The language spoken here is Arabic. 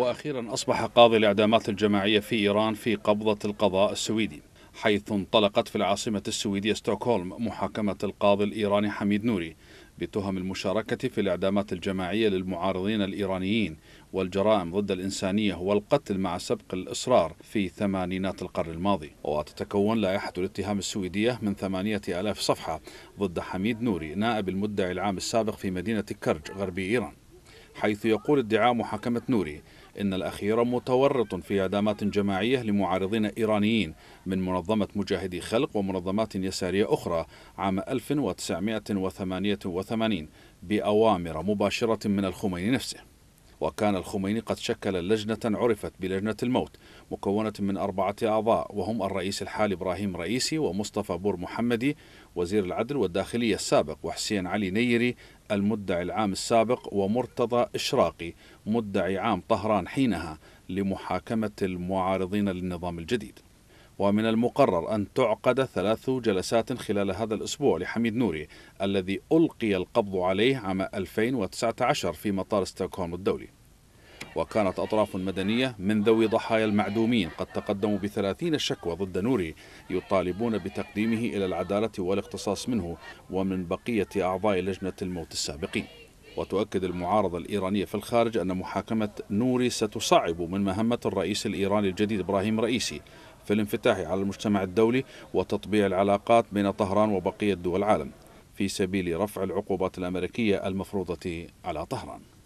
واخيرا اصبح قاضي الاعدامات الجماعيه في ايران في قبضه القضاء السويدي حيث انطلقت في العاصمه السويديه ستوكهولم محاكمه القاضي الايراني حميد نوري بتهم المشاركه في الاعدامات الجماعيه للمعارضين الايرانيين والجرائم ضد الانسانيه والقتل مع سبق الاصرار في ثمانينات القرن الماضي وتتكون لائحه الاتهام السويديه من ثمانيه الاف صفحه ضد حميد نوري نائب المدعي العام السابق في مدينه كرج غرب ايران حيث يقول ادعاء محاكمة نوري إن الأخير متورط في إعدامات جماعية لمعارضين إيرانيين من منظمة مجاهدي خلق ومنظمات يسارية أخرى عام 1988 بأوامر مباشرة من الخميني نفسه وكان الخميني قد شكل لجنة عرفت بلجنة الموت مكونة من أربعة أعضاء وهم الرئيس الحالي إبراهيم رئيسي ومصطفى بور محمدي وزير العدل والداخلية السابق وحسين علي نيري المدعي العام السابق ومرتضى إشراقي مدعي عام طهران حينها لمحاكمة المعارضين للنظام الجديد ومن المقرر أن تعقد ثلاث جلسات خلال هذا الأسبوع لحميد نوري الذي ألقي القبض عليه عام 2019 في مطار ستوكهولم الدولي وكانت أطراف مدنية من ذوي ضحايا المعدومين قد تقدموا بثلاثين شكوى ضد نوري يطالبون بتقديمه إلى العدالة والاقتصاص منه ومن بقية أعضاء لجنة الموت السابقين وتؤكد المعارضة الإيرانية في الخارج أن محاكمة نوري ستصعب من مهمة الرئيس الإيراني الجديد إبراهيم رئيسي في الانفتاح على المجتمع الدولي وتطبيع العلاقات بين طهران وبقية دول العالم في سبيل رفع العقوبات الأمريكية المفروضة على طهران